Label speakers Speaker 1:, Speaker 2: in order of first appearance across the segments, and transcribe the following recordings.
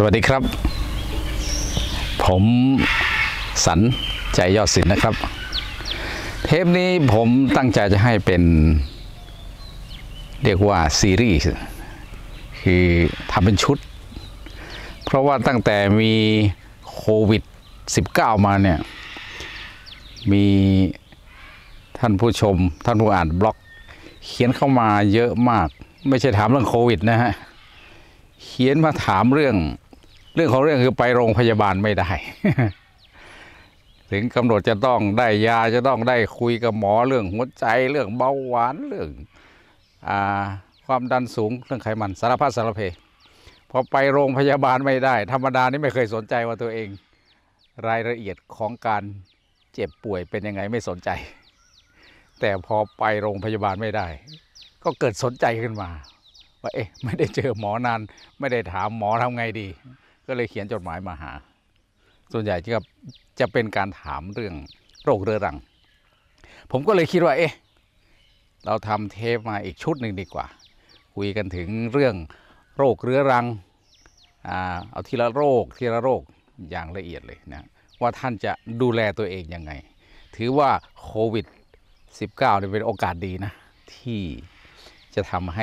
Speaker 1: สวัสดีครับ ผมสันใจยอดศิลป์นะครับ เทปนี้ผมตั้งใจจะให้เป็น เรียกว่าซีรีส์คือทำเป็นชุด เพราะว่าตั้งแต่มีโควิด -19 มาเนี่ย มีท่านผู้ชมท่านผู้อ่านบล็อก เขียนเข้ามาเยอะมาก ไม่ใช่ถามเรื่องโควิดนะฮะเขียนมาถามเรื่องเรื่องของเรื่องคือไปโรงพยาบาลไม่ได้ ถึงกำหนดจะต้องได้ยาจะต้องได้คุยกับหมอเรื่องหัวใจเรื่องเบาหวานเรื่องอความดันสูงเรื่องไขมันสารพัดสารเพพอไปโรงพยาบาลไม่ได้ ธรรมดานี่ไม่เคยสนใจว่าตัวเอง รายละเอียดของการเจ็บป่วยเป็นยังไงไม่สนใจ แต่พอไปโรงพยาบาลไม่ได้ ก็เกิดสนใจขึ้นมาว่าเอ๊ะไม่ได้เจอหมอนาน ไม่ได้ถามหมอทำไงดีก็เลยเขียนจดหมายมาหา ส่วนใหญ่จะจะเป็นการถามเรื่องโรคเรื้อรัง ผมก็เลยคิดว่าเอ๊ะเราทำเทปมาอีกชุดหนึ่งดีกว่า คุยกันถึงเรื่องโรคเรื้อรังอเอาทีละโรคทีละโรคอย่างละเอียดเลยนะ ว่าท่านจะดูแลตัวเองยังไง ถือว่าโควิด -19 เนี่เป็นโอกาสดีนะ ที่จะทำให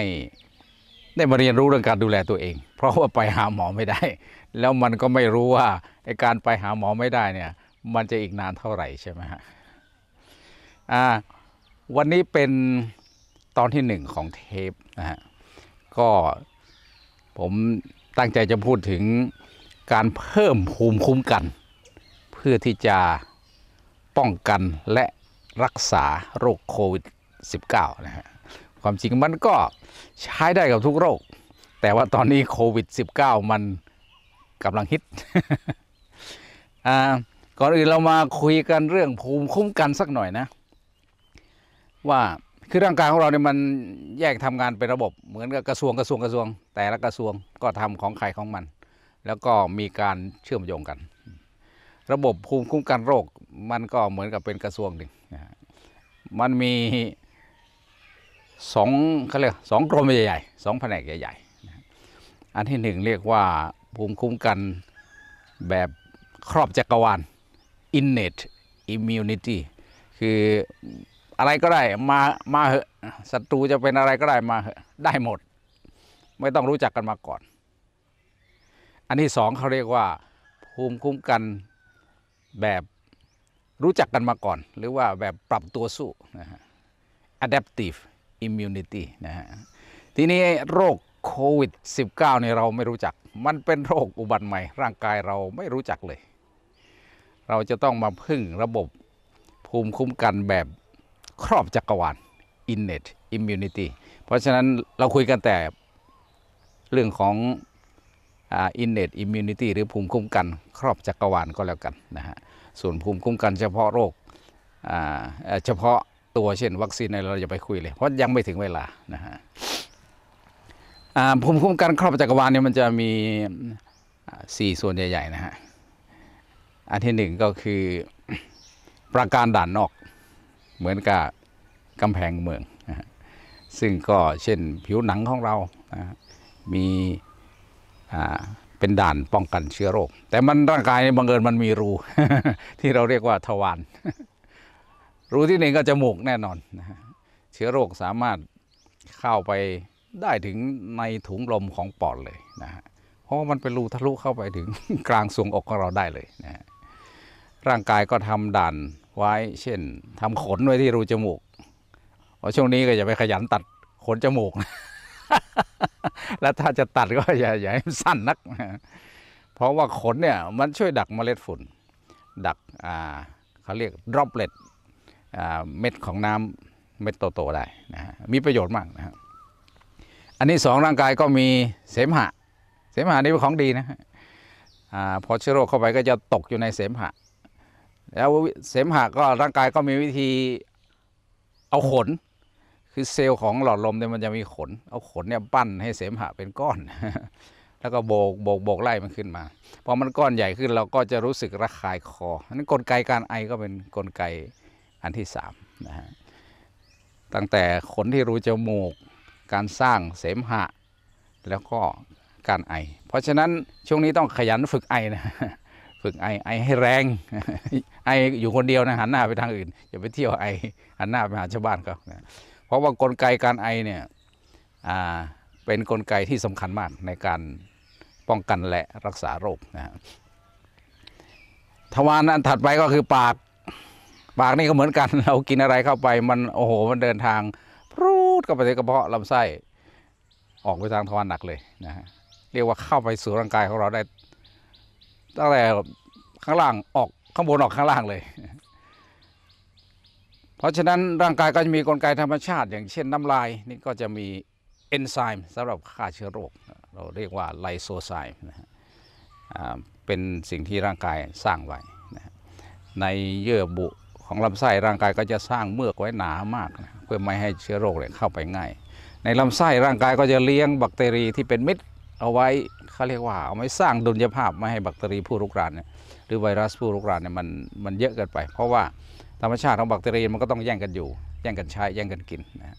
Speaker 1: ได้มาเรียนรู้เรื่องการดูแลตัวเอง เพราะว่าไปหาหมอไม่ได้ แล้วมันก็ไม่รู้ว่าไอการไปหาหมอไม่ได้เนี่ย มันจะอีกนานเท่าไหร่ใช่ไหมฮะ อ่า วันนี้เป็นตอนที่หนึ่งของเทปนะฮะก็ผมตั้งใจจะพูดถึงการเพิ่มภูมิคุ้มกันเพื่อที่จะป้องกันและรักษาโรคโควิด -19 นะฮะความจริง มัน ก็ใช้ได้กับทุกโรค แต่ว่าตอนนี้โควิด -19 มันกำลังฮิตก่อนอื่นเรามาคุยกันเรื่องภูมิคุ้มกันสักหน่อยนะ ว่าคือร่างกายของเราเนี่ยมันแยกทำงานเป็นระบบเหมือนกับกระทรวงกระทรวงกระทรวง แต่ละกระทรวงก็ทำของใครของมัน แล้วก็มีการเชื่อมโยงกัน ระบบภูมิคุ้มกันโรคมันก็เหมือนกับเป็นกระทรวงหนึ่งมันมีสองเขาเรียกสองกรมใหญ่ๆสองแผนกใหญ่ๆ อันที่หนึ่งเรียกว่าภูมิคุ้มกันแบบครอบจักรวาล innate immunity คืออะไรก็ได้มา มาเหอะศัตรูจะเป็นอะไรก็ได้มาเหอะได้หมด ไม่ต้องรู้จักกันมาก่อน อันที่สองเขาเรียกว่า ภูมิคุ้มกันแบบรู้จักกันมาก่อน หรือว่าแบบปรับตัวสู้นะฮะ adaptive immunity นะฮะ ทีนี้โรคโควิด -19 เนี่ยเราไม่รู้จัก มันเป็นโรคอุบัติใหม่ ร่างกายเราไม่รู้จักเลย เราจะต้องมาพึ่งระบบภูมิคุ้มกันแบบครอบจักรวาล innate immunity เพราะฉะนั้นเราคุยกันแต่เรื่องของ innate immunity หรือภูมิคุ้มกันครอบจักรวาลก็แล้วกันนะฮะ ส่วนภูมิคุ้มกันเฉพาะโรคเฉพาะตัวเช่นวัคซีนอะไรเราจะไปคุยเลย เพราะยังไม่ถึงเวลานะฮะภูมิคุ้มกันครอบจักรวาลเนี่ยมันจะมีสี่ส่วนใหญ่ๆนะฮะอันที่หนึ่งก็คือประการด่านนอกเหมือนกับกำแพงเมืองนะะซึ่งก็เช่นผิวหนังของเรานะมีเป็นด่านป้องกันเชื้อโรค แต่มันร่างกายบังเอิญมันมีรู ที่เราเรียกว่าทวารรูที่หนึ่งก็จมูกแน่นอนนะฮะเชื้อโรคสามารถเข้าไปได้ถึงในถุงลมของปอดเลยนะฮะเพราะมันเป็นรูทะลุเข้าไปถึงกลางสวงอกของเราได้เลยนะฮะร่างกายก็ทำด่านไว้ เช่น ทำขนไว้ที่รูจมูก เพราะช่วงนี้ก็อย่าไปขยันตัดขนจมูก แล้วถ้าจะตัดก็อย่าอย่าให้สั้นนัก เพราะว่าขนเนี่ยมันช่วยดักเมล็ดฝุ่นดักอ่าเขาเรียกดรอปเล็ดเม็ดของน้ำเม็ดโตๆได้นะฮะมีประโยชน์มากนะฮะอันนี้สองร่างกายก็มีเสมหะ เสมหะนี่เป็นของดีนะฮะพอเชื้อโรคเข้าไปก็จะตกอยู่ในเสมหะแล้วเสมหะก็ร่างกายก็มีวิธีเอาขน คือเซลล์ของหลอดลมเนี่ยมันจะมีขน เอาขนเนี่ยปั้นให้เสมหะเป็นก้อน แล้วก็โบกโบกโบกไล่มันขึ้นมา พอมันก้อนใหญ่ขึ้นเราก็จะรู้สึกระคายคอ นั้นกลไกการไอก็เป็นกลไกอันที่สามนะฮะตั้งแต่ขนที่รูจมูก การสร้างเสมหะแล้วก็การไอ เพราะฉะนั้นช่วงนี้ต้องขยันฝึกไอนะฝึกไอ ไอให้แรง ไออยู่คนเดียวนะ หันหน้าไปทางอื่น อย่าไปเที่ยวไอ หันหน้าไปหาชาวบ้านเขาเพราะว่ากลไกการไอเนี่ยเป็นนกลไกที่สำคัญมากในการป้องกันและรักษาโรคนะทวารอันถัดไปก็คือปากปากนี่ก็เหมือนกันเรากินอะไรเข้าไปมันโอ้โหมันเดินทางพรูดเข้าไปในกระเพาะลำไส้ออกไปทางทวารหนักเลยนะฮะเรียกว่าเข้าไปสู่ร่างกายของเราได้ตั้งแต่ข้างล่างออกข้างบนออกข้างล่างเลย เพราะฉะนั้นร่างกายก็จะมีกลไกธรรมชาติ อย่างเช่น น้ำลายนี่ก็จะมีเอนไซม์สำหรับฆ่าเชื้อโรค เราเรียกว่าไลโซไซม์นะฮะเป็นสิ่งที่ร่างกายสร้างไว้ในเยื่อบุของลำไส้ร่างกายก็จะสร้างเมือกไว้หนามากนะเพื่อไม่ให้เชื้อโรคเนี่ยเข้าไปง่าย ในลำไส้ร่างกายก็จะเลี้ยงแบคทีรีที่เป็นมิตรเอาไว้เขาเรียกว่า เอาไว้สร้างดุลยภาพไม่ให้แบคทีรีผู้รุกรานเนี่ยหรือไวรัสผู้รุกรานเนี่ยมันมันเยอะเกินไป เพราะว่าธรรมชาติของแบคทีรีมันก็ต้องแย่งกันอยู่แย่งกันใช้แย่งกันกินนะ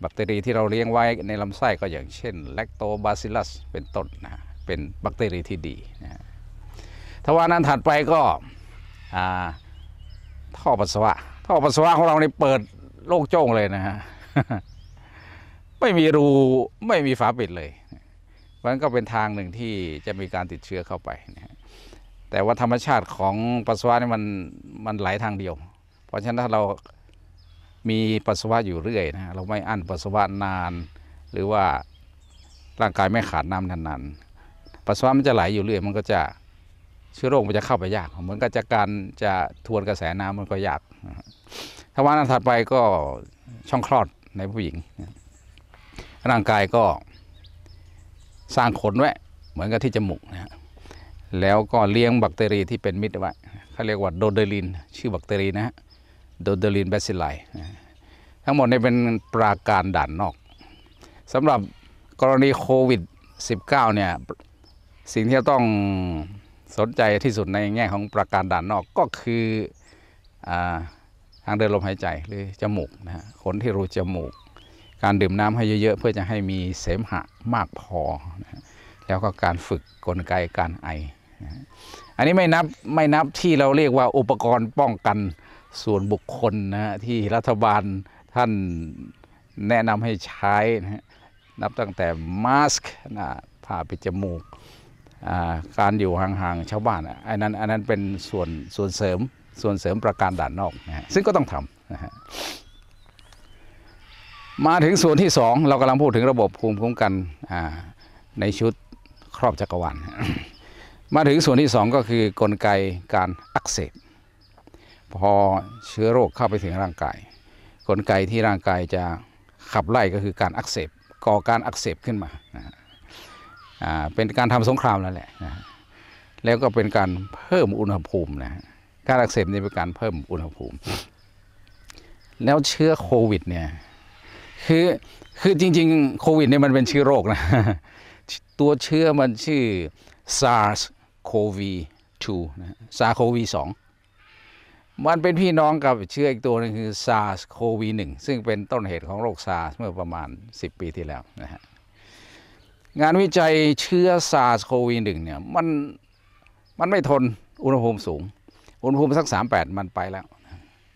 Speaker 1: แบคทีรีที่เราเลี้ยงไว้ในลำไส้ก็อย่างเช่นแลคโตบาซิลัสเป็นต้นนะเป็นแบคทีรีที่ดีนะทว่านั้นถัดไปก็อ่าท่อปัสสาวะท่อปัสสาวะของเราเนี่เปิดโล่งโจ้งเลยนะฮะไม่มีรูไม่มีฝาปิดเลยมันก็เป็นทางหนึ่งที่จะมีการติดเชื้อเข้าไปนะแต่ว่าธรรมชาติของปัสสาวะนี่มันมันไหลทางเดียว เพราะฉะนั้นถ้าเรามีปัสสาวะอยู่เรื่อยนะเราไม่อั้นปัสสาวะนาน หรือว่าร่างกายไม่ขาดน้ำนานๆ ปัสสาวะมันจะไหลอยู่เรื่อยมันก็จะเชื้อโรคมันจะเข้าไปยาก เหมือนกับจะการจะทวนกระแสน้ำมันก็ยากถ้าวันถัดไปก็ช่องคลอดในผู้หญิง ร่างกายก็สร้างขนไว้เหมือนกับที่จมูกนะแล้วก็เลี้ยงแบคทีเรียที่เป็นมิตรไว้เขาเรียกว่าโดเดลิน ชื่อแบคทีเรียนะโดเดลินแบซิไลทั้งหมดนี้เป็นปราการด่านนอกสำหรับกรณีโควิด -19 เนี่ย สิ่งที่ต้องสนใจที่สุดในแง่ของประการด่านนอกก็คืออทางเดินลมหายใจหรือจมูกนะฮะขนที่รูจมูก การดื่มน้ำให้เยอะๆเพื่อจะให้มีเสมหะมากพอนะแล้วก็การฝึกกลไกการไอนะอันนี้ไม่นับไม่นับที่เราเรียกว่าอุปกรณ์ป้องกันส่วนบุคคลนะฮะที่รัฐบาลท่านแนะนำให้ใช้นะฮะนับตั้งแต่มาสก์นะผ้าปิดจมูกการอยู่ห่างๆ ชาวบ้านอันนั้นอันนั้นเป็นส่วนส่วนเสริมส่วนเสริมประการด่านนอกนะซึ่งก็ต้องทำนะฮะมาถึงส่วนที่สองเรากำลังพูดถึงระบบภูมิคุ้มกันในชุดครอบจักรวาลมาถึงส่วนที่สองก็คือกลไกการอักเสบพอเชื้อโรคเข้าไปถึงร่างกาย กลไกที่ร่างกายจะขับไล่ก็คือการอักเสบก่อการอักเสบขึ้นมานะเป็นการทำสงครามนั่นแหละนะแล้วก็เป็นการเพิ่มอุณหภูมินะ การอักเสบนี่เป็นการเพิ่มอุณหภูมิ แล้วเชื้อโควิดเนี่ย คือ คือจริงๆ โควิดเนี่ยมันเป็นชื่อโรคนะ ตัวเชื้อมันชื่อ SARS CoV 2นะ SARS CoV 2มันเป็นพี่น้องกับเชื้ออีกตัวนึงคือ SARS CoV 1ซึ่งเป็นต้นเหตุของโรค SARS เมื่อประมาณ 10 ปีที่แล้วนะฮะงานวิจัยเชื้อซาร์สโควีหนึ่งเนี่ยมันมันไม่ทนอุณหภูมิสูง อุณหภูมิสักสามแปดมันไปแล้ว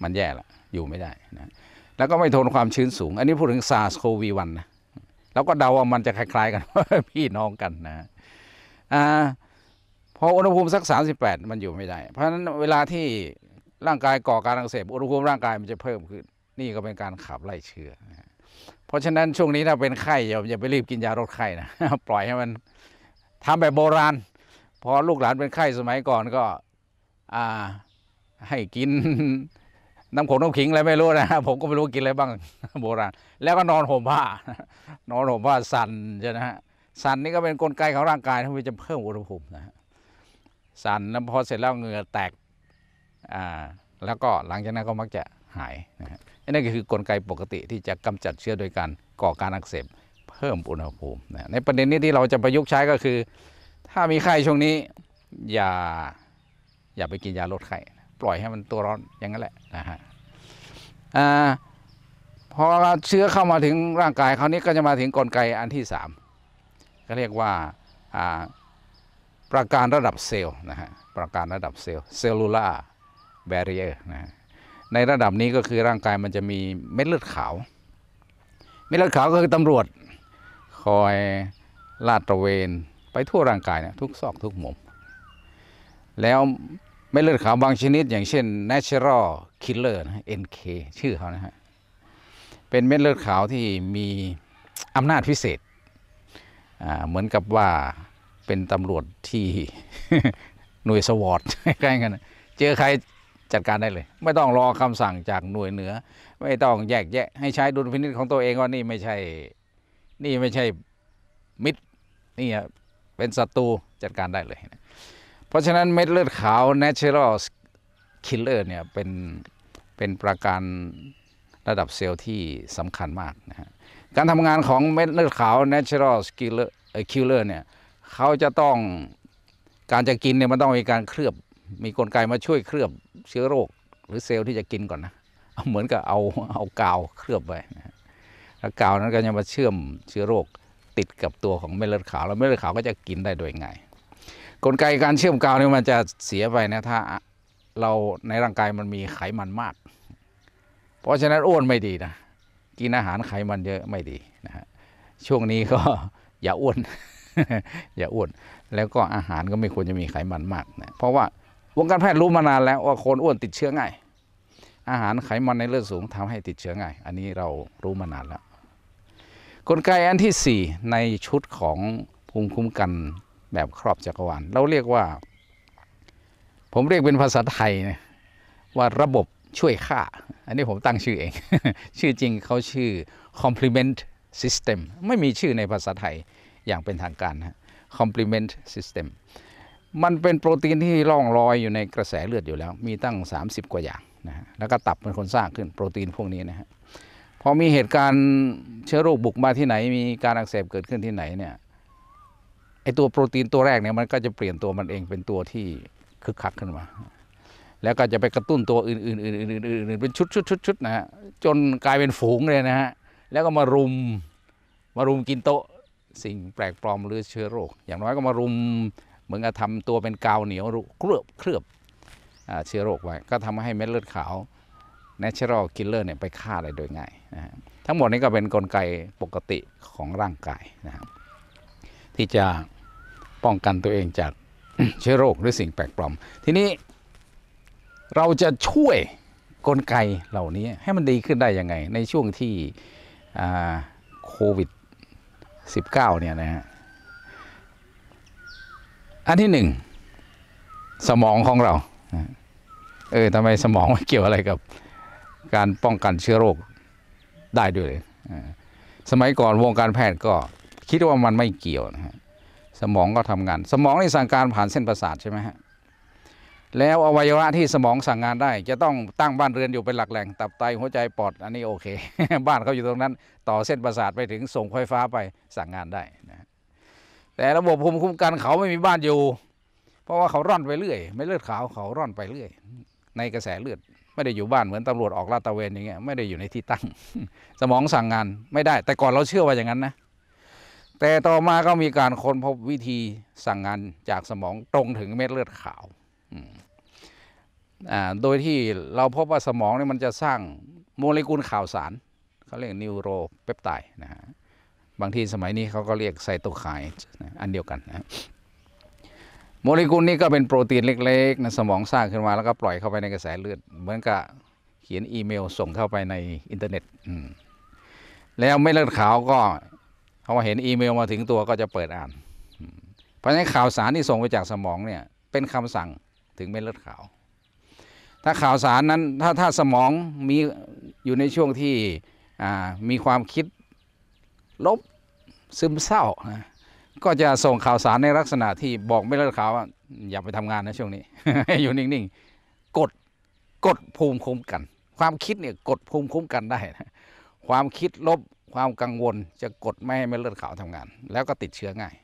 Speaker 1: มันแย่ละอยู่ไม่ได้นะแล้วก็ไม่ทนความชื้นสูง อันนี้พูดถึงซาร์สโควีวันนะแล้วก็เดาว่ามันจะคล้ายๆกันพี่น้องกันนะอ่าพออุณหภูมิสักสามันอยู่ไม่ได้ เพราะฉะนั้นเวลาที่ร่างกายก่อการอักเสบอุณหภูมิร่างกายมันจะเพิ่มขึ้น นี่ก็เป็นการขับไล่เชื้อนะเพราะฉะนั้นช่วงนี้ถ้าเป็นไข้อย่าอย่าไปรีบกินยาลดไข้นะปล่อยให้มัน ทำแบบโบราณ พอลูกหลานเป็นไข้สมัยก่อนก็ อ่าให้กิน น้ำขงน้ำขิงอะไรไม่รู้นะ ผมก็ไม่รู้กินอะไรบ้างโบราณ แล้วก็นอนห่มผ้า นอนห่มผ้าสันใช่นะฮะสันนี่ก็เป็นนกลไกของร่างกายที่จะเพิ่มอุณหภูมินะฮะสันแล้วพอเสร็จแล้วเหงื่อแตกอ่าแล้วก็หลังจากนั้นก็มักจะหายนะฮะนันนีก็คือกลไกปกติที่จะกำจัดเชื้อโดยการก่อการอักเสบเพิ่มอุณหภูมิ ในประเด็นนี้ที่เราจะประยุกต์ใช้ก็คือถ้ามีไข้ช่วงนี้อย่าอย่าไปกินยาลดไข้ปล่อยให้มันตัวร้อนอย่างนั้นแหละนะฮะพอเชื้อเข้ามาถึงร่างกายคราวนี้ก็จะมาถึงกลไกอันที่ 3 ก็เรียกว่าประการระดับเซลล์นะฮะประการระดับเซลล์เซลลูล่าแบเรียร์นะในระดับนี้ก็คือร่างกายมันจะมีเม็ดเลือดขาวเม็ดเลือดขาวก็คือตำรวจคอยลาดตระเวนไปทั่วร่างกายเนี่ยทุกซอกทุกมุมแล้วเม็ดเลือดขาวบางชนิดอย่างเช่น natural killer นะ NK ชื่อเขานะฮะ เป็นเม็ดเลือดขาวที่มีอำนาจพิเศษ เหมือนกับว่าเป็นตำรวจที่หน่วยสวอตใกล้กันเจอใครจัดการได้เลยไม่ต้องรอคำสั่งจากหน่วยเหนือ ไม่ต้องแยกแยะให้ใช้ดุลพินิจของตัวเองว่านี่ไม่ใช่นี่ไม่ใช่มิตรนี่เป็นศัตรูจัดการได้เลย เพราะฉะนั้นเม็ดเลือดขาว natural killer เนี่ยเป็นเป็นประการระดับเซลล์ที่สำคัญมากนะฮะการทำงานของเม็ดเลือดขาว natural killer killer เนี่ยเขาจะต้องการจะกินเนี่ยมันต้องมีการเคลือบมีกลไกมาช่วยเคลือบเชื้อโรคหรือเซลล์ที่จะกินก่อนนะเหมือนกับเอาเอากาวเคลือบไป แล้วกาวนั้นก็จะมาเชื่อมเชื้อโรคติดกับตัวของเม็ดเลือดขาวแล้วเม็ดเลือดขาวก็จะกินได้โดยง่าย กลไกการเชื่อมกาวนี่มันจะเสียไปนะ ถ้าเราในร่างกายมันมีไขมันมาก เพราะฉะนั้นอ้วนไม่ดีนะ กินอาหารไขมันเยอะไม่ดีนะฮะ ช่วงนี้ก็อย่าอ้วนอย่าอ้วน แล้วก็อาหารก็ไม่ควรจะมีไขมันมากนะ เพราะว่าวงการแพทย์รู้มานานแล้วว่าคนอ้วนติดเชื้อง่าย อาหารไขมันในเลือดสูงทำให้ติดเชื้อง่าย อันนี้เรารู้มานานแล้วกลไกอันที่ 4 ในชุดของภูมิคุ้มกันแบบครอบจักรวาลเราเรียกว่า ผมเรียกเป็นภาษาไทยนะว่าระบบช่วยฆ่า อันนี้ผมตั้งชื่อเอง ชื่อจริงเขาชื่อ complement system ไม่มีชื่อในภาษาไทยอย่างเป็นทางการนะ complement system มันเป็นโปรตีนที่ล่องลอยอยู่ในกระแสเลือดอยู่แล้ว มีตั้ง 30 กว่าอย่างนะฮะ แล้วก็ตับเป็นคนสร้างขึ้น โปรตีนพวกนี้นะฮะ พอมีเหตุการณ์เชื้อโรคบุกมาที่ไหน มีการอักเสบเกิดขึ้นที่ไหนเนี่ย ไอตัวโปรตีนตัวแรกเนี่ยมันก็จะเปลี่ยนตัวมันเองเป็นตัวที่คึกคักขึ้นมา แล้วก็จะไปกระตุ้นตัวอื่นๆอื่นๆเป็นชุดๆุชุดนะฮะ จนกลายเป็นฝูงเลยนะฮะ แล้วก็มารุม มารุมกินโต๊ะ สิ่งแปลกปลอมหรือเชื้อโรค อย่างน้อยก็มารุมเหมือนกับทำตัวเป็นกาวเหนียวเคลือบเคลือบเชื้อโรคไว้ ก็ทำให้เม็ดเลือดขาว natural killer เนี่ยไปฆ่าอะไรโดยง่ายนะทั้งหมดนี้ก็เป็นนกลไกปกติของร่างกายนะครับที่จะป้องกันตัวเองจากเชื้อโรคหรือสิ่งแปลกปลอม ทีนี้เราจะช่วยกลไกเหล่านี้ให้มันดีขึ้นได้ยังไง ในช่วงที่โควิด -19 เนี่ยนะฮะอันที่หนึ่งสมองของเราเออทำไมสมองมันเกี่ยวอะไรกับ การป้องกันเชื้อโรคได้ด้วยเลยสมัยก่อนวงการแพทย์ก็ คิดว่ามันไม่เกี่ยวนะฮะสมองก็ทำงาน สมองนี่สั่งการผ่านเส้นประสาทใช่ไหมฮะแล้วอวัยวะที่สมองสั่งงานได้ จะต้องตั้งบ้านเรือนอยู่เป็นหลักแหล่ง ตับไตหัวใจปอด อันนี้โอเค บ้านเขาอยู่ตรงนั้น ต่อเส้นประสาทไปถึงส่งไฟฟ้าไปสั่งงานได้แต่ระบบภูมิคุ้มกันเขาไม่มีบ้านอยู่ เพราะว่าเขาร่อนไปเรื่อย ไม่เลือดขาว เขาร่อนไปเรื่อย ในกระแสเลือด ไม่ได้อยู่บ้านเหมือนตำรวจออกลาดตระเวนอย่างเงี้ยไม่ได้อยู่ในที่ตั้งสมองสั่งงานไม่ได้ แต่ก่อนเราเชื่อว่าอย่างนั้นนะ แต่ต่อมาก็มีการค้นพบวิธีสั่งงานจากสมองตรงถึงเม็ดเลือดขาวโดยที่เราพบว่าสมองนี่มันจะสร้างโมเลกุลข่าวสารเขาเรียกนิวโรเปปไตด์นะฮะบางทีสมัยนี้เขาก็เรียกไซโตไคน์อันเดียวกันนะโมเลกุลนี้ก็เป็นโปรตีนเล็กๆในสมองสร้างขึ้นมาแล้วก็ปล่อยเข้าไปในกระแสเลือด เหมือนกับเขียนอีเมลส่งเข้าไปในอินเทอร์เน็ตแล้วเม็ดเลือดขาวก็เขา่าเห็นอีเมลมาถึงตัวก็จะเปิดอ่าน เพราะฉะนั้นข่าวสารที่ส่งไปจากสมองเนี่ยเป็นคำสั่งถึงเม็ดเลือดขาว ถ้าข่าวสารนั้นถ้าถ้าสมองมีอยู่ในช่วงที่มีความคิดลบซึมเศร้านะ ก็จะส่งข่าวสารในลักษณะที่บอกไม่เลิกข่าวว่าอย่าไปทำงานนะช่วงนี้อยู่นิ่งๆกดกดภูมิคุ้มกัน ความคิดเนี่ยกดภูมิคุ้มกันได้นะความคิดลบความกังวลจะกดไม่ให้ไม่เลือดขาวทำงาน แล้วก็ติดเชื้อง่าย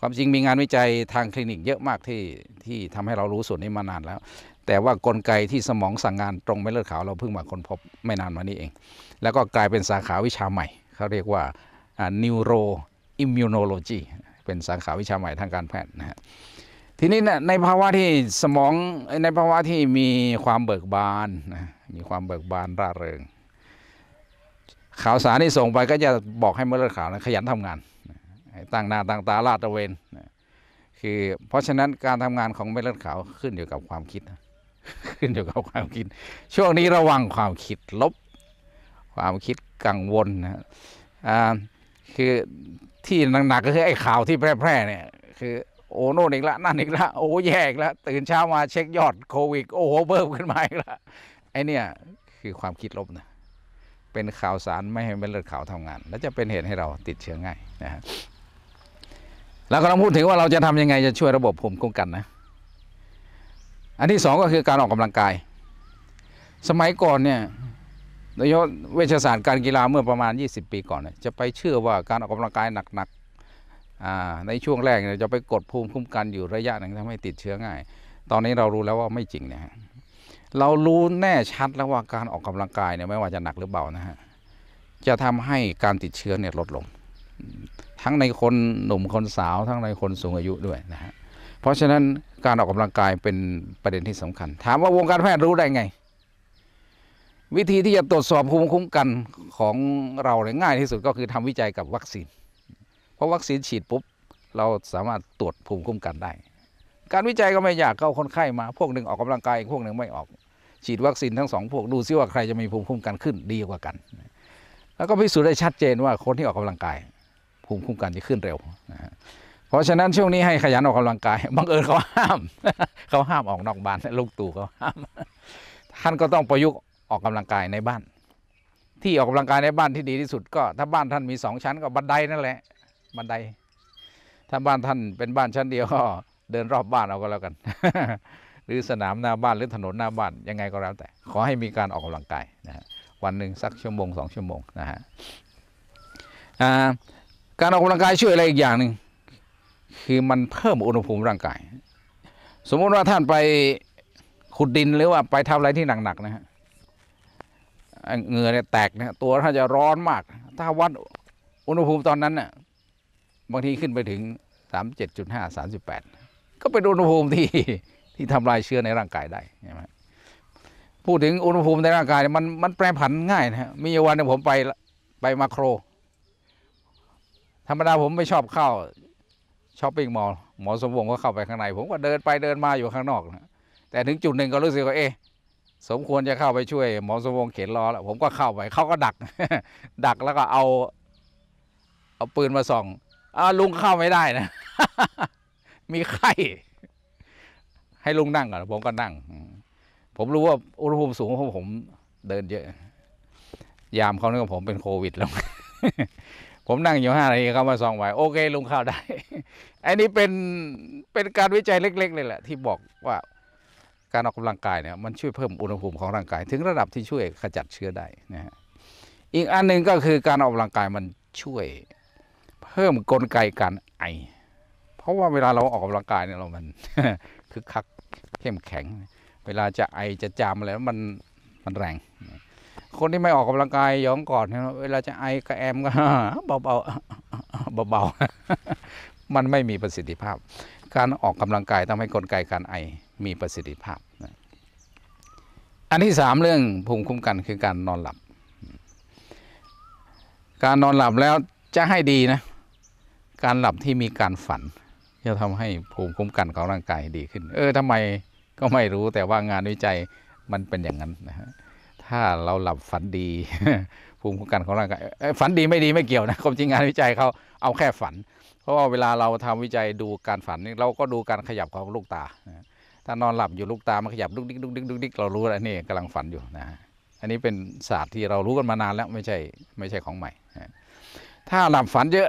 Speaker 1: ความจริงมีงานวิจัยทางคลินิกเยอะมากที่ที่ทำให้เรารู้ส่วนนี้มานานแล้ว แต่ว่ากลไกที่สมองสั่งงานตรงไม่เลือดขาวเราเพิ่งมาค้นพบไม่นานมานี้เอง แล้วก็กลายเป็นสาขาวิชาใหม่เขาเรียกว่า neuro immunology เป็นสาขาวิชาใหม่ทางการแพทย์นะฮะ ทีนี้นยในภาวะที่สมองในภาวะที่มีความเบิกบานนะมีความเบิกบานร่าเริงข่าวสารที่ส่งไปก็จะบอกให้เมื่อล็ดขาวนะขยันทำงานตั้งหน้าตั้งตาลาดตะเวนคือเพราะฉะนั้นการทำงานของเม็ดเลือดขาวขึ้นอยู่กับความคิดขึ้นอยู่กับความคิด ช่วงนี้ระวังความคิดลบความคิดกังวลนะคือที่หนักๆก็คือไอ้ข่าวที่แพร่ๆเนี่ย คือโอ้โน่นอีกละนั่นอีกละโอ้แย่อีกละตื่นเช้ามาเช็คยอดโควิดโอ้โหเบิ่มขึ้นมาอีกละไอเนี่ยคือความคิดลบนะเป็นข่าวสารไม่ให้เป็นเลือดขาวทำงาน แล้วจะเป็นเหตุให้เราติดเชื้อง่ายนะฮะแล้วก็้องพูดถึงว่าเราจะทำยังไงจะช่วยระบบภูมิคุ้มกันนะ อันที่สองก็คือการออกกำลังกาย สมัยก่อนเนี่ยโดยเฉพาะเวชศาสตร์การกีฬาเมื่อประมาณ 20 ปีก่อนเนี่ยจะไปเชื่อว่าการออกกำลังกายหนักๆในช่วงแรกเนี่ยจะไปกดภูมิคุ้มกันอยู่ระยะหนึ่งทำให้ติดเชื้อง่ายตอนนี้เรารู้แล้วว่าไม่จริงนะฮะเรารู้แน่ชัดแล้วว่าการออกกำลังกายเนี่ยไม่ว่าจะหนักหรือเบานะฮะจะทำให้การติดเชื้อเนี่ยลดลง ทั้งในคนหนุ่มคนสาวทั้งในคนสูงอายุด้วยนะฮะเพราะฉะนั้นการออกกำลังกายเป็นประเด็นที่สำคัญ ถามว่าวงการแพทย์รู้ได้ไงวิธีที่จะตรวจสอบภูมิคุ้มกันของเราเนยง่ายที่สุดก็คือทำวิจัยกับวัคซีน เพราะวัคซีนฉีดปุ๊บเราสามารถตรวจภูมิคุ้มกันได้ การวิจัยก็ไม่ยากเอาคนไข้มา พวกหนึ่งออกกำลังกายพวกหนึ่งไม่ออกฉีดวัคซีนทั้งสองพวกดูซิว่าใครจะมีภูมิคุ้มกันขึ้นดีกว่ากัน แล้วก็พิสูจน์ได้ชัดเจนว่าคนที่ออกกำลังกายภูมิคุ้มกันจะขึ้นเร็วเพราะฉะนั้นช่วงนี้ให้ขยันออกกำลังกายบังเอิญเขาห้าม เขาห้ามออกนอกบ้านลูกตู่เขาห้ามท่านก็ต้องประยุกต์ออกกำลังกายในบ้าน ที่ออกกำลังกายในบ้านที่ดีที่สุดก็ ถ้าบ้านท่านมีสองชั้น ก็บันไดนั่นแหละบันไดถ้าบ้านท่านเป็นบ้านชั้นเดียวก็เดินรอบบ้านเอาก็แล้วกัน หรือสนามหน้าบ้านหรือถนนหน้าบ้านยังไงก็แล้วแต่ ขอให้มีการออกกำลังกายนะฮะวันหนึ่งสักชั่วโมงสองชั่วโมงนะฮะการออกกำลังกายช่วยอะไรอีกอย่างหนึ่งคือมันเพิ่มอุณหภูมิร่างกาย สมมติว่าท่านไปขุดดินหรือว่าไปทำอะไรที่หนักๆนะฮะเงือเนี่ยแตกนะตัวถ้าจะร้อนมาก ถ้าวัดอุณหภูมิตอนนั้นน่ะบางทีขึ้นไปถึง 37.5 38 ก็เป็นอุณหภูมิที่ ที่ทำลายเชื้อในร่างกายได้ใช่ไหมพูดถึงอุณหภูมิในร่างกาย มันมันแปรผันง่ายนะมีวันนึงผมไปไปมาโคร ธรรมดาผมไม่ชอบเข้า ช้อปปิ้งมอลล์หมอสมวงก็เข้าไปข้างใน ผมก็เดินไปเดินมาอยู่ข้างนอกนะแต่ถึงจุดหนึ่งก็รู้สึกว่าเอ๊ะสมควรจะเข้าไปช่วยหมอสมวงเข็นล้อแล้วผมก็เข้าไปเขาก็ดักดักแล้วก็เอาเอาปืนมาส่องอาลุงเข้าไม่ได้นะมีไข้ให้ลุงนั่งก่อนผมก็นั่ง ผมรู้ว่าอุณหภูมิสูงของผม เดินเยอะ ยามเขาเนื่องผมเป็นโควิดแล้ว ผมนั่งอยู่ห้านาทีเขามาส่องไว้โอเคลุงเข้าได้ อันนี้เป็นเป็นการวิจัยเล็ก ๆ เลยแหละ ที่บอกว่าการออกกำลังกายเนี่ยมันช่วยเพิ่มอุณหภูมิของร่างกายถึงระดับที่ช่วยขจัดเชื้อได้นะฮะอีกอันหนึ่งก็คือการออกกำลังกายมันช่วยเพิ่มกลไกการไอ เพราะว่าเวลาเราออกกำลังกายเนี่ยเรามันคือคักเข้มแข็ง เวลาจะไอจะจามอะไรมันมันแรง คนที่ไม่ออกกำลังกายย้อนก่อนเวลาจะไอกระแอมก็เบาเบาเบาๆมันไม่มีประสิทธิภาพการออกกำลังกายทำให้กลไกการไอมีประสิทธิภาพนะอันที่สามเรื่องภูมิคุ้มกันคือการนอนหลับ การนอนหลับแล้วจะให้ดีนะ การหลับที่มีการฝันจะทำให้ภูมิคุ้มกันของร่างกายดีขึ้น เออทำไมก็ไม่รู้แต่ว่างานวิจัยมันเป็นอย่างนั้นนะฮะ ถ้าเราหลับฝันดีภูมิคุ้มกันของร่างกายฝันดีไม่ดีไม่เกี่ยวนะ ความจริงงานวิจัยเขาเอาแค่ฝันเพราะว่าเวลาเราทำวิจัยดูการฝันนี่เราก็ดูการขยับของลูกตาถ้านอนหลับอยู่ลูกตามันขยับดุกดิกดุกดิกดุกดิกเรารู้แล้วนี่กำลังฝันอยู่นะอันนี้เป็นศาสตร์ที่เรารู้กันมานานแล้วไม่ใช่ไม่ใช่ของใหม่ ถ้าหลับฝันเยอะ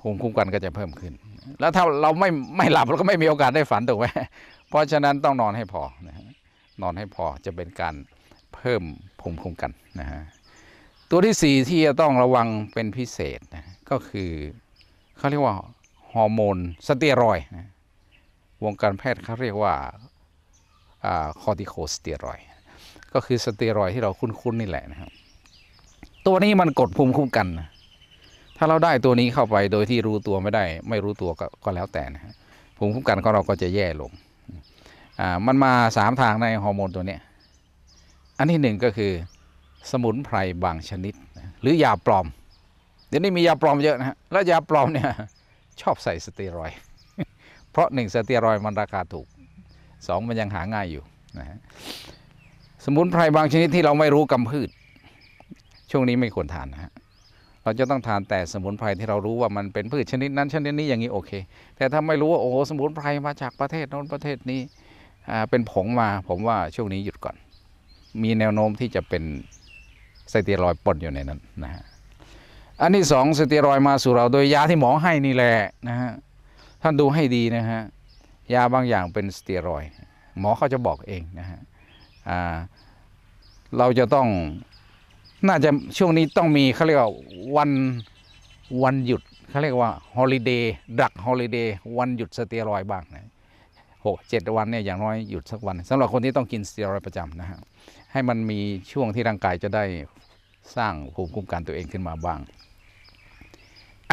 Speaker 1: ภูมิคุ้มกันก็จะเพิ่มขึ้น แล้วถ้าเราไม่ไม่หลับเราก็ไม่มีโอกาสได้ฝันถูกไหมเพราะฉะนั้นต้องนอนให้พอนะนอนให้พอจะเป็นการเพิ่มภูมิคุ้มกันนะฮะตัวที่สี่ที่จะต้องระวังเป็นพิเศษนะก็คือเขาเรียกว่าฮอร์โมนสเตียรอยวงการแพทย์เขาเรียกว่าคอร์ติโคสเตียรอยก็คือสเตียรอยที่เราคุ้น ๆ นี่แหละนะครับ ตัวนี้มันกดภูมิคุ้มกัน ถ้าเราได้ตัวนี้เข้าไปโดยที่รู้ตัวไม่ได้ไม่รู้ตัวก็แล้วแต่นะภูมิคุ้มกันของเราก็จะแย่ลง มันมาสามทางในฮอร์โมนตัวนี้ อันที่หนึ่งก็คือสมุนไพรบางชนิด หรือยาปลอมดี๋ยวนี้มียาปลอมเยอะนะฮะแล้วยาปลอมเนี่ยชอบใส่สเตียรอยเพราะหนึ่งสเตียรอยมันราคาถูกสองมันยังหาง่ายอยู่นะฮะสมุนไพรบางชนิดที่เราไม่รู้กำพืชช่วงนี้ไม่ควรทานนะฮะเราจะต้องทานแต่สมุนไพรที่เรารู้ว่ามันเป็นพืชชนิดนั้นชนิดนี้อย่างนี้โอเค แต่ถ้าไม่รู้ว่าโอ้สมุนไพรมาจากประเทศโน้นประเทศนี้เป็นผงมาผมว่าช่วงนี้หยุดก่อน มีแนวโน้มที่จะเป็นไซเตียรอยปนอยู่ในนั้นนะฮะอันที่สองสเตียรอยมาสู่เราโดยยาที่หมอให้นี่แหละนะฮะท่านดูให้ดีนะฮะยาบางอย่างเป็นสเตียรอย หมอเขาจะบอกเองนะฮะเราจะต้องน่าจะช่วงนี้ต้องมีเขาเรียกว่าวันวันหยุดเขาเรียกว่าฮอลิเดย์ดักฮอลิเดย์วันหยุดสเตียรอยบ้างนะหกเจ็ดวันเนี่ยอย่างน้อยหยุดสักวัน สำหรับคนที่ต้องกินสเตียรอยประจำนะฮะให้มันมีช่วงที่ร่างกายจะได้สร้างภูมิคุ้มกันตัวเองขึ้นมาบ้าง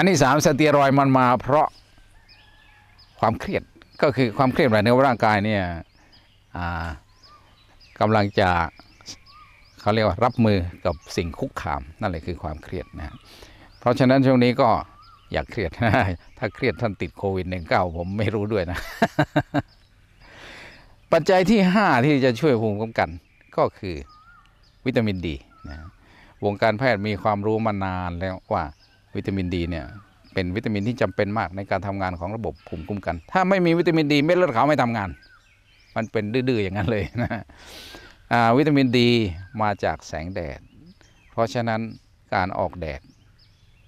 Speaker 1: อันที่สามสเตียรอยมันมา เพราะความเครียดก็คือความเครียดในร่างกายเนี่ยกำลังจะเขาเรียกว่ารับมือกับสิ่งคุกคาม นั่นแหละคือความเครียดนะเพราะฉะนั้นช่วงนี้ก็อย่าเครียดนะถ้าเครียดท่านติดโควิด1 9ผมไม่รู้ด้วยนะปัจจัยที่ 5 ที่จะช่วยภูมิคุ้มกัน ก็คือวิตามินดีนะวงการแพทย์มีความรู้มานานแล้วว่าวิตามินดีเนี่ยเป็นวิตามินที่จำเป็นมากในการทำงานของระบบภูมิคุ้มกัน ถ้าไม่มีวิตามินดีเม็ดเลือดขาวไม่ทำงาน มันเป็นดื้อๆอย่างนั้นเลยนะะวิตามินดีมาจากแสงแดด เพราะฉะนั้นการออกแดด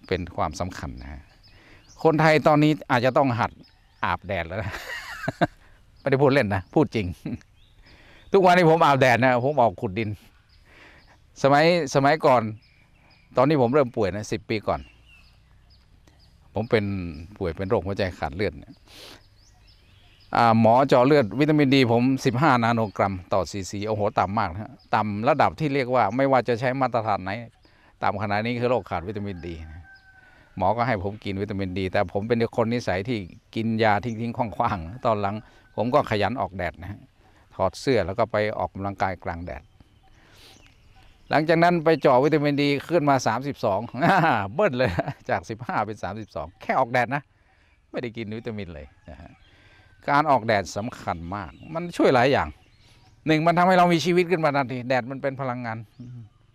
Speaker 1: เป็นความสำคัญนะคนไทยตอนนี้อาจจะต้องหัดอาบแดดแล้วนะไม่ได้พูดเล่นนะ พูดจริง ทุกวันนี้ผมอาบแดดนะผมออกขุดดิน สมัยสมัยก่อน ตอนนี้ผมเริ่มป่วยนะสิบปีก่อนผมเป็นป่วยเป็นโรคหัวใจขาดเลือดเนี่ยหมอจอเลือดวิตามินดี ผม 15 นาโนกรัม ต่อซีซีโอ้โหต่ำมากนะต่ำระดับที่เรียกว่าไม่ว่าจะใช้มาตรฐานไหน ต่ำขนาดนี้คือ โรค ขาดวิตามินดี หมอก็ให้ผมกินวิตามินดี แต่ผมเป็นคน นิสัยที่กินยาทิ้งๆ คว่าง ๆ ตอนหลัง ผมก็ขยันออกแดดนะ ถอดเสื้อแล้วก็ไปออกกำลังกายกลางแดดหลังจากนั้นไปจ่อวิตามินดีขึ้นมา 32เบิ้ลเลยจาก 15 เป็น 32 แค่ออกแดดนะ ไม่ได้กินวิตามินเลยนะการออกแดดสำคัญมาก มันช่วยหลายอย่างหนึ่งมันทำให้เรามีชีวิตขึ้นมาทันทีแดดมันเป็นพลังงาน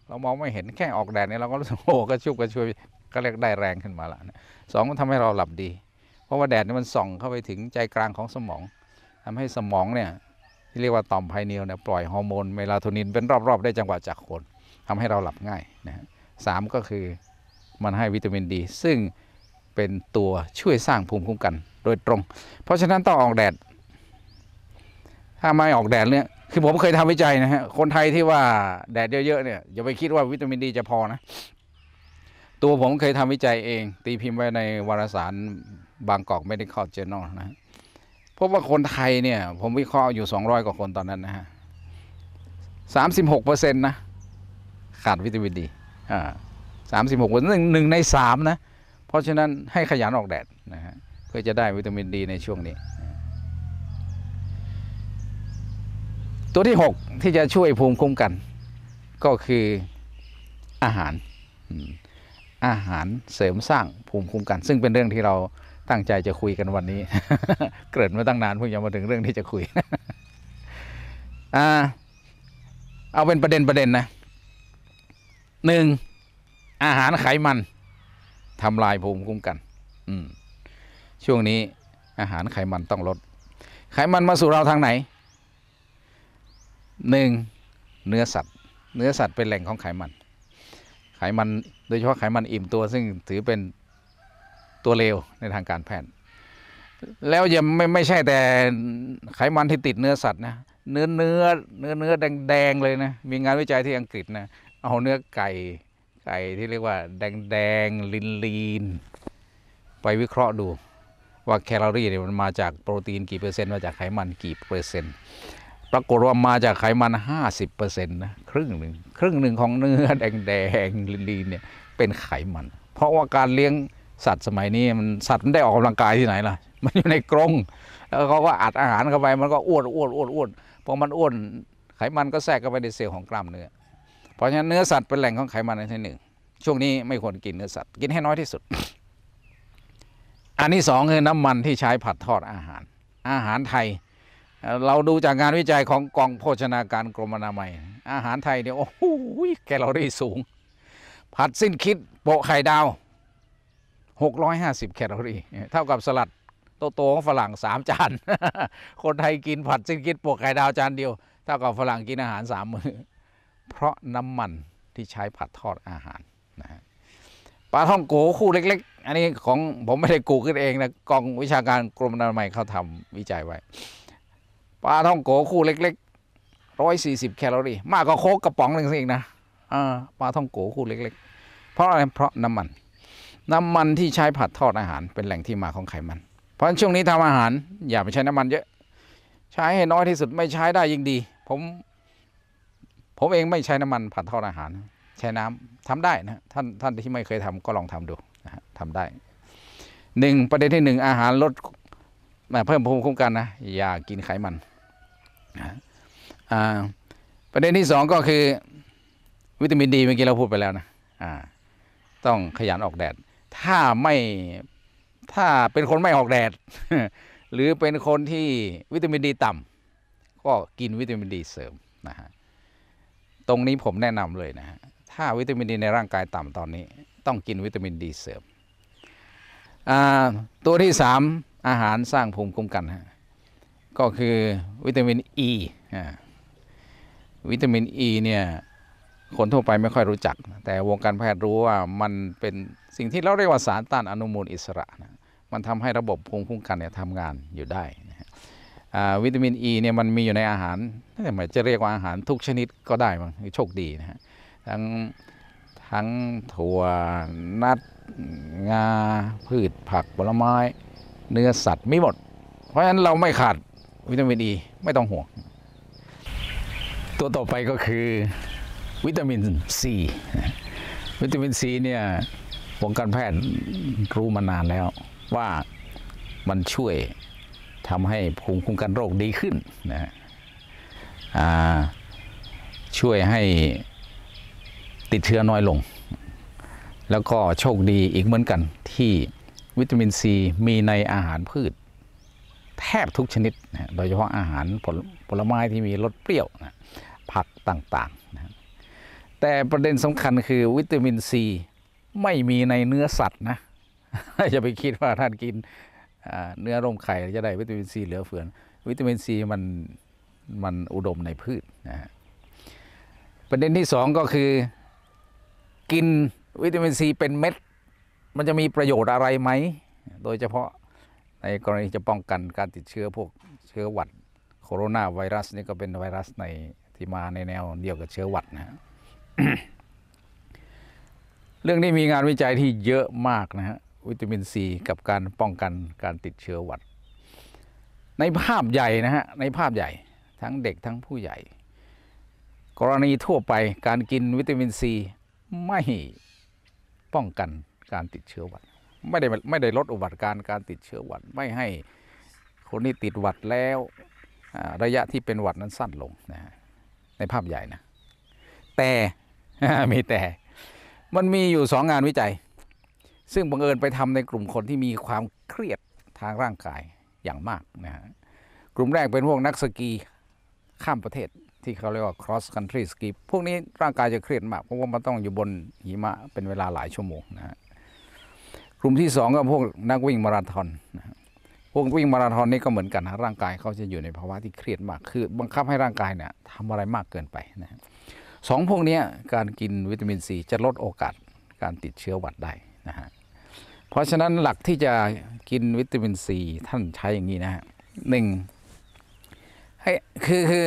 Speaker 1: เรามองไม่เห็นแค่ออกแดดนี่เราก็รู้สึกโอ้ก็ชุบก็ช่วยก็เรียกได้แรงขึ้นมาละสองมันทำให้เราหลับดี เพราะว่าแดดนี่มันส่องเข้าไปถึงใจกลางของสมอง ทำให้สมองเนี่ย ที่เรียกว่าต่อมไพเนียลเนี่ยปล่อยฮอร์โมนเมลาโทนินเป็นรอบๆได้จังหวะจากคนทำให้เราหลับง่ายนะฮะสามก็คือมันให้วิตามินดี ซึ่งเป็นตัวช่วยสร้างภูมิคุ้มกันโดยตรง เพราะฉะนั้นต้องออกแดด ถ้าไม่ออกแดดเนี่ย คือผมเคยทำวิจัยนะฮะ คนไทยที่ว่าแดดเยอะๆเนี่ยอย่าไปคิดว่าวิตามินดีจะพอนะ ตัวผมเคยทำวิจัยเอง ตีพิมพ์ไว้ในวารสารบางกอก Medical Journal นะพบว่าคนไทยเนี่ย ผมวิเคราะห์อยู่ 200 กว่าคนตอนนั้นนะฮะสามสิบหกเปอร์เซ็นต์นะขาดวิตามินดีสามสิบหกวันหนึ่งหนึ่งในสามนะ เพราะฉะนั้นให้ขยันออกแดดนะฮะ เพื่อจะได้วิตามินดีในช่วงนี้ ตัวที่หกที่จะช่วยภูมิคุ้มกัน ก็คืออาหาร อาหารเสริมสร้างภูมิคุ้มกัน ซึ่งเป็นเรื่องที่เราตั้งใจจะคุยกันวันนี้ เกิดมาตั้งนานเพิ่งจะมาถึงเรื่องที่จะคุย เอาเป็นประเด็นประเด็นนะหนึ่งอาหารไขมัน ทำลายภูมิคุ้มกันอืช่วงนี้อาหารไขมันต้องลด ไขมันมาสู่เราทางไหน หนึ่งเนื้อสัตว์ เนื้อสัตว์เป็นแหล่งของไขมัน ไขมันโดยเฉพาะไขมันอิ่มตัวซึ่งถือเป็นตัวเลว ในทางการแพทย์ แล้วยังไม่ไม่ใช่แต่ไขมันที่ติดเนื้อสัตว์นะ เนื้อเนื้อเนื้อเนื้อแดงแดงเลยนะมีงานวิจัยที่อังกฤษนะเอาเนื้อไก่ไก่ที่เรียกว่าแดงแดงลินลีนไปวิเคราะห์ดู ว่าแคลอรี่เนี่ยมันมาจากโปรตีนกี่เปอร์เซ็นต์มาจากไขมันกี่เปอร์เซ็นต์ปรากฏว่ามาจากไขมัน50%นะครึ่งหนึ่งครึ่งหนึ่งของเนื้อ แดงแดงลีนเนี่ยเป็นไขมัน เพราะว่าการเลี้ยงสัตว์สมัยนี้มันสัตว์มันได้ออกกำลังกายที่ไหนล่ะมันอยู่ในกรงแล้วเขาก็อัดอาหารเข้าไปมันก็อ้วนอ้วนอ้วนอ้วนพอมันอ้วนไขมันก็แทรกเข้าไปในเซลล์ของกล้ามเนื้อเพราะฉะนั้นเนื้อสัตว์เป็นแหล่งของไขมันอันที่หนึ่ง ช่วงนี้ไม่ควรกินเนื้อสัตว์ กินให้น้อยที่สุด อันที่สองคือน้ำมันที่ใช้ผัดทอดอาหาร อาหารไทย เราดูจากงานวิจัยของกองโภชนาการกรมอนามัย อาหารไทยเนี่ยโอ้โหแคลอรี่สูง ผัดสิ้นคิดโปะไข่ดาว650แคลอรี่ เท่ากับสลัดโตๆของฝรั่งสามจาน คนไทยกินผัดสิ้นคิดโปะไข่ดาวจานเดียวเท่ากับฝรั่งกินอาหารสามมื้อเพราะน้ำมันที่ใช้ผัดทอดอาหารนะฮะปลาท่องโกคู่เล็ก ๆ อันนี้ของผมไม่ได้กูขึ้นเองนะกองวิชาการกรมอนามัยเขาทำวิจัยไว้ ปลาท่องโกคู่เล็กๆร้อยสี่สิบแคลอรี่ มากกว่าโคกกระป๋องหนึ่งสิงนะปลาท่องโกคู่เล็ก ๆ เพราะอะไรเพราะน้ำมัน น้ำมันที่ใช้ผัดทอดอาหารเป็นแหล่งที่มาของไขมัน เพราะช่วงนี้ทำอาหาร อย่าไปใช้น้ำมันเยอะ ใช้ให้น้อยที่สุดไม่ใช้ได้ยิ่งดี ผมผมเองไม่ใช้น้ำมันผัดทอดอาหาร ใช้น้ำทำได้นะท่านท่านที่ไม่เคยทำก็ลองทำดูนะะทำได้หนึ่งประเด็นที่หนึ่งอาหารลดเพิ่มภูมิคุ้มกันนะอย่ากินไขมันประเด็นที่สองก็คือวิตามินดีเมื่อกี้เราพูดไปแล้วนะต้องขยันออกแดดถ้าไม่ถ้าเป็นคนไม่ออกแดด หรือเป็นคนที่วิตามินดีต่ำก็กินวิตามินดีเสริมนะฮะตรงนี้ผมแนะนำเลยนะฮะถ้าวิตามินดีในร่างกายต่ำตอนนี้ ต้องกินวิตามินดีเสริมตัวที่ 3 อาหารสร้างภูมิคุ้มกันฮะก็คือวิตามินอีวิตามินอ e ีเนี่ยคนทั่วไปไม่ค่อยรู้จักแต่วงการแพทย์รู้ว่ามันเป็นสิ่งที่เราเรียกว่าสารต้านอนุมูลอิสระนะมันทำให้ระบบภูมิคุ้มกันเนี่ยทำงานอยู่ได้นะวิตามินอ e ีเนี่ยมันมีอยู่ในอาหารต่หมายจะเรียกว่าอาหารทุกชนิดก็ได้มั้งโชคดีนะฮะ ทั้งทั้งถั่ว นัด งา พืชผักผลไม้ เนื้อสัตว์มีหมด เพราะฉะนั้นเราไม่ขาดวิตามินอ e, ีไม่ต้องห่วง ตัวต่อไปก็คือวิตามินซี วิตามินซีเนี่ยวงการแพทย์รู้มานานแล้วว่ามันช่วยทำให้ภูมิคุ้มกันโรคดีขึ้นนะช่วยให้ติดเชื้อน้อยลง แล้วก็โชคดีอีกเหมือนกันที่วิตามินซีมีในอาหารพืช แทบทุกชนิดนะโดยเฉพาะอาหารผลผลไม้ที่มีรสเปรี้ยวนะผักต่างๆนะแต่ประเด็นสำคัญคือวิตามินซี ไม่มีในเนื้อสัตว์นะอย่าไปคิดว่าท่านกินเนื้อร่มไข่จะได้วิตามินซีเหลือเฟือวิตามินซีมันมันอุดมในพืชนะฮะประเด็นที่สองก็คือกินวิตามินซีเป็นเม็ด มันจะมีประโยชน์อะไรไหม โดยเฉพาะในกรณีจะป้องกันการติดเชื้อพวกเชื้อหวัด โคโรนา ไวรัส นี่ก็เป็นไวรัสในที่มาในแนวเดียวกับเชื้อหวัดนะเรื่องนี้มีงานวิจัยที่เยอะมากนะฮะวิตามินซี กับการป้องกันการติดเชื้อหวัดในภาพใหญ่นะฮะในภาพใหญ่ทั้งเด็กทั้งผู้ใหญ่ กรณีทั่วไปการกินวิตามินซี ไม่ป้องกันการติดเชื้อหวัดไม่ได้ไม่ได้ลดอุบัติการการติดเชื้อหวัด ไม่ให้คนที่ติดหวัดแล้วระยะที่เป็นหวัดนั้นสั้นลงนะในภาพใหญ่นะแต่มีแต่มันมีอยู่สองงานวิจัยซึ่งบังเอิญไปทำในกลุ่มคนที่มีความเครียดทางร่างกายอย่างมากนะฮะกลุ่มแรกเป็นพวกนักสกีข้ามประเทศที่เขาเรียกว่า cross country ski พวกนี้ร่างกายจะเครียดมากเพราะว่ามันต้องอยู่บนหิมะเป็นเวลาหลายชั่วโมงนะฮะกลุ่มที่ 2 ก็พวกนักวิ่งมาราธอนนะพวกวิ่งมาราธอนนี่ก็เหมือนกันนะร่างกายเขาจะอยู่ในภาวะที่เครียดมากคือบังคับให้ร่างกายเนี่ยทำอะไรมากเกินไปนะสองพวกนี้การกินวิตามินซีจะลดโอกาสการติดเชื้อหวัดได้นะฮะเพราะฉะนั้นหลักที่จะกินวิตามินซีท่านใช้อย่างนี้นะฮะหนึ่งให้คือคือ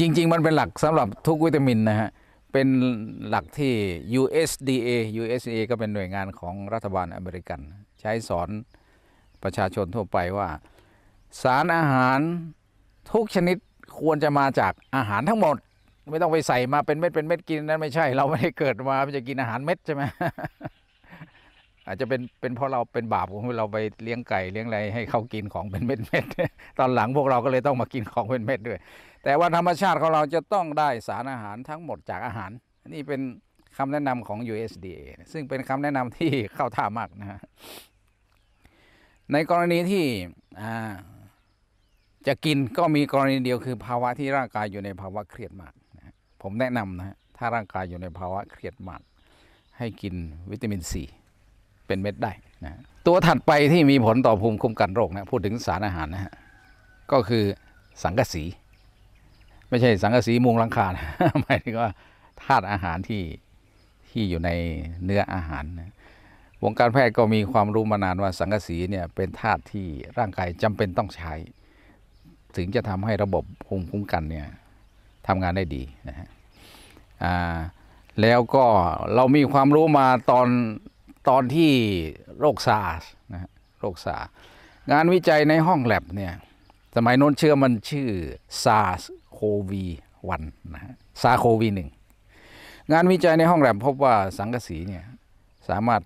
Speaker 1: จริง ๆ มันเป็นหลักสำหรับทุกวิตามินนะฮะเป็นหลักที่ USDA USDA ก็เป็นหน่วยงานของรัฐบาลอเมริกัน ใช้สอนประชาชนทั่วไปว่าสารอาหารทุกชนิดควรจะมาจากอาหารทั้งหมด ไม่ต้องไปใส่มาเป็นเม็ดเป็นเม็ดกิน นั้นไม่ใช่เราไม่ได้เกิดมาเพืจะกินอาหารเม็ดใช่ไหมอาจจะเป็นเป็นเพราะเราเป็นบาปของเราไปเลี้ยงไก่เลี้ยงอะไรให้เขากินของเป็นเม็ดเม็ด ตอนหลังพวกเราก็เลยต้องมากินของเป็นเม็ดด้วย แต่ว่าธรรมชาติของเราจะต้องได้สารอาหารทั้งหมดจากอาหาร นี่เป็นคำแนะนำของ USDA ซึ่งเป็นคำแนะนำที่เข้าท่ามากนะะในกรณีที่จะกินก็มีกรณีเดียวคือภาวะที่ร่างกายอยู่ในภาวะเครียดมากนะผมแนะนำนะถ้าร่างกายอยู่ในภาวะเครียดมากให้กินวิตามินซีเป็นเม็ดได้นะตัวถัดไปที่มีผลต่อ ภูมิคุ้มกันโรคนะพูดถึงสารอาหารนะฮะก็คือสังกะสี ไม่ใช่สังกะสีมุงลังคา นะหมายถึงว่าธาตุอาหารที่ที่อยู่ในเนื้ออาหารนะวงการแพทย์ก็มีความรู้มานาน ว่าสังกะสีเนี่ย เป็นธาตุที่ร่างกายจำเป็นต้องใช้ ถึงจะทำให้ระบบภูมิคุ้มกันเนี่ยทำงานได้ดีนะฮะแล้วก็เรามีความรู้มาตอนตอนที่โรคซาร์สนะโรคซาร์งานวิจัยในห้องแลบเนี่ยสมัยโน้นเชื่อมันชื่อซาร์สโควีวันนะฮะซาโควีหนึ่งงานวิจัยในห้องแลบพบว่าสังกะสีเนี่ยสามารถ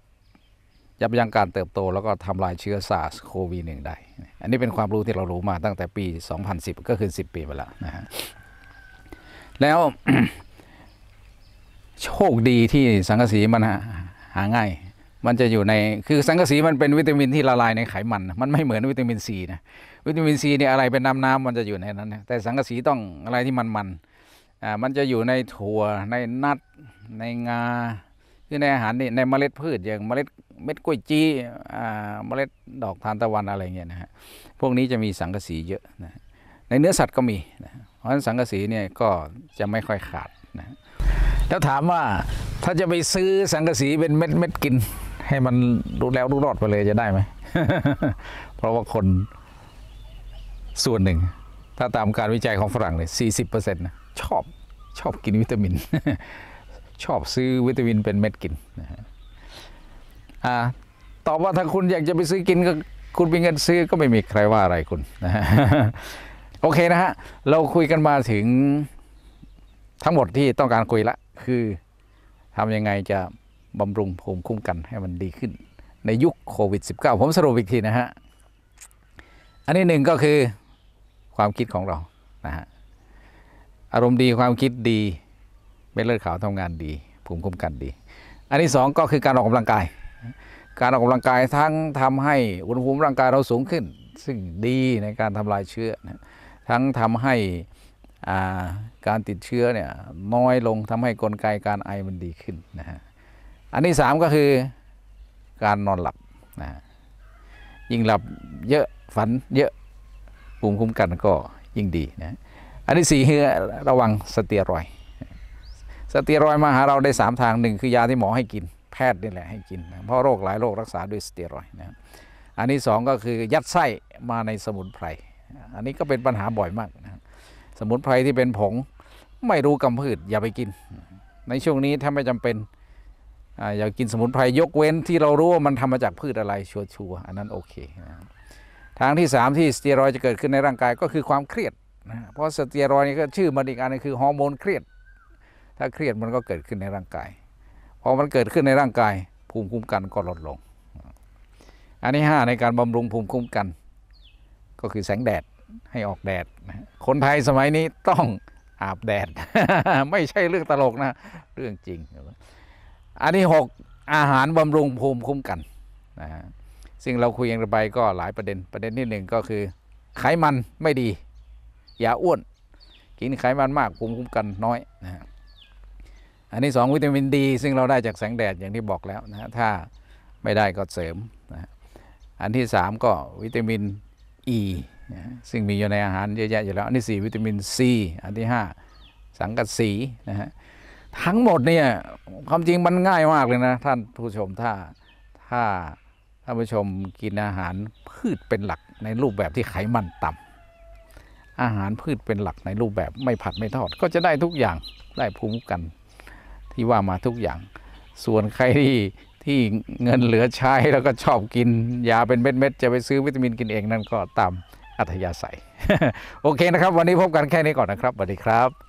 Speaker 1: ยับยั้งการเติบโตแล้วก็ทำลายเชื้อซาร์สโควีหนึ่งได้ อันนี้เป็นความรู้ที่เรารู้มาตั้งแต่ปี 2010 ก็คือ 10 ปีไปแล้วนะฮะแล้วโชคดีที่สังกะสีมันหาง่ายมันจะอยู่ใน คือสังกะสีมันเป็นวิตามินที่ละลายในไขมัน มัน ไม่เหมือนวิตามินซีนะ วิตามินซีเนี่ยอะไรเป็นน้ำน้ำมันจะอยู่ในนั้นแต่สังกะสีต้องอะไรที่มันมันอ่า มันจะอยู่ในถั่ว ในนัดในงา คือในอาหารนี่ในเมล็ดพืชอย่างเมล็ดเม็ดกล้วยจี้อ่า เมล็ดดอกทานตะวันอะไรเงี้ยนะฮะ พวกนี้จะมีสังกะสีเยอะนะ ในเนื้อสัตว์ก็มีนะ เพราะฉะนั้นสังกะสีเนี่ยก็จะไม่ค่อยขาดนะ แล้วถามว่าถ้าจะไปซื้อสังกะสีเป็นเม็ดเม็ดกินให้มันรู้แล้วรู้รอดไปเลยจะได้ไหม เพราะว่าคน ส่วนหนึ่ง ถ้าตามการวิจัยของฝรั่งเลยสี่สิบเปอร์เซ็นต์นะชอบชอบกินวิตามิน ชอบซื้อวิตามินเป็นเม็ดกินนะฮะตอบว่าถ้าคุณอยากจะไปซื้อกินก็คุณมีเงินซื้อก็ไม่มีใครว่าอะไรคุณนะฮะโอเคนะฮะ เราคุยกันมาถึงทั้งหมดที่ต้องการคุยละ คือทำยังไงจะบำรุงภูมิคุ้มกันให้มันดีขึ้นในยุคโควิด -19 ผมสรุปอีกทีนะฮะอันนี้หนึ่งก็คือความคิดของเรานะฮะอารมณ์ดีความคิดดีเม็ดเลือดขาวทำงานดีภูมิคุ้มกันดีอันที่สองก็คือการออกกำลังกาย การออกกำลังกายทั้งทำให้อุณหภูมิร่างกายเราสูงขึ้น ซึ่งดีในการทำลายเชื้อทั้งทำให้การติดเชื้อเนี่ยน้อยลงทำให้กลไกการไอมันดีขึ้นนะฮะอันที่สามก็คือการนอนหลับนะยิ่งหลับเยอะฝันเยอะภูมิคุ้มกันก็ยิ่งดีนะอันที่สี่คือระวังสเตียรอยสเตียรอยมาหาเราได้สามทางหนึ่งคือยาที่หมอให้กิน แพทย์นี่แหละให้กิน เพราะโรคหลายโรครักษาด้วยสเตียรอยนะอันที่สองก็คือยัดไส้มาในสมุนไพร อันนี้ก็เป็นปัญหาบ่อยมากนะสมุนไพรที่เป็นผงไม่รู้กำพืช อย่าไปกิน ในช่วงนี้ถ้าไม่จำเป็นอย่ากินสมุนไพรยกเว้นที่เรารู้ว่ามันทำมาจากพืชอะไรชัวร์อันนั้นโอเคนะทางที่ 3 ที่สเตียรอยจะเกิดขึ้นในร่างกายก็คือความเครียดนะเพราะสเตียรอยนี่ก็ชื่อมันอีกอันนึงคือฮอร์โมนเครียด ถ้าเครียดมันก็เกิดขึ้นในร่างกายพอมันเกิดขึ้นในร่างกาย ภูมิคุ้มกันก็ลดลง อันที่5ในการบำรุงภูมิคุ้มกัน ก็คือแสงแดดให้ออกแดดคนไทยสมัยนี้ต้องอาบแดด ไม่ใช่เรื่องตลกนะ เรื่องจริงอันนี้6อาหารบำรุง ภูมิคุ้มกันนะฮะซึ่งเราคุยกันไปก็หลายประเด็นประเด็นที่หนึ่งก็คือไขมันไม่ดี อย่าอ้วน กินไขมันมาก ภูมิคุ้มกันน้อยนะฮะอันนี้ 2 วิตามินดี ซึ่งเราได้จากแสงแดดอย่างที่บอกแล้วนะฮะถ้าไม่ได้ก็เสริมนะอันที่ 3 ก็วิตามินอนีซึ่งมีอยู่ในอาหารเยอะแยะอยู่แล้วอันที่ 4 วิตามินซีอันที่ 5 สังกะสีนะฮะทั้งหมดเนี่ยความจริงมันง่ายมากเลยนะ ท่านผู้ชมถ้าถ้าท่านผู้ชมกินอาหารพืชเป็นหลักในรูปแบบที่ไขมันต่ำ อาหารพืชเป็นหลักในรูปแบบไม่ผัดไม่ทอด ก็จะได้ทุกอย่างได้ภูมิกันที่ว่ามาทุกอย่างส่วนใครที่ที่เงินเหลือใช้แล้วก็ชอบกินยาเป็นเม็ดๆจะไปซื้อวิตามินกินเองนั่นก็ตามอัธยาศัยโอเคนะครับ วันนี้พบกันแค่นี้ก่อนนะครับสวัสดีครับ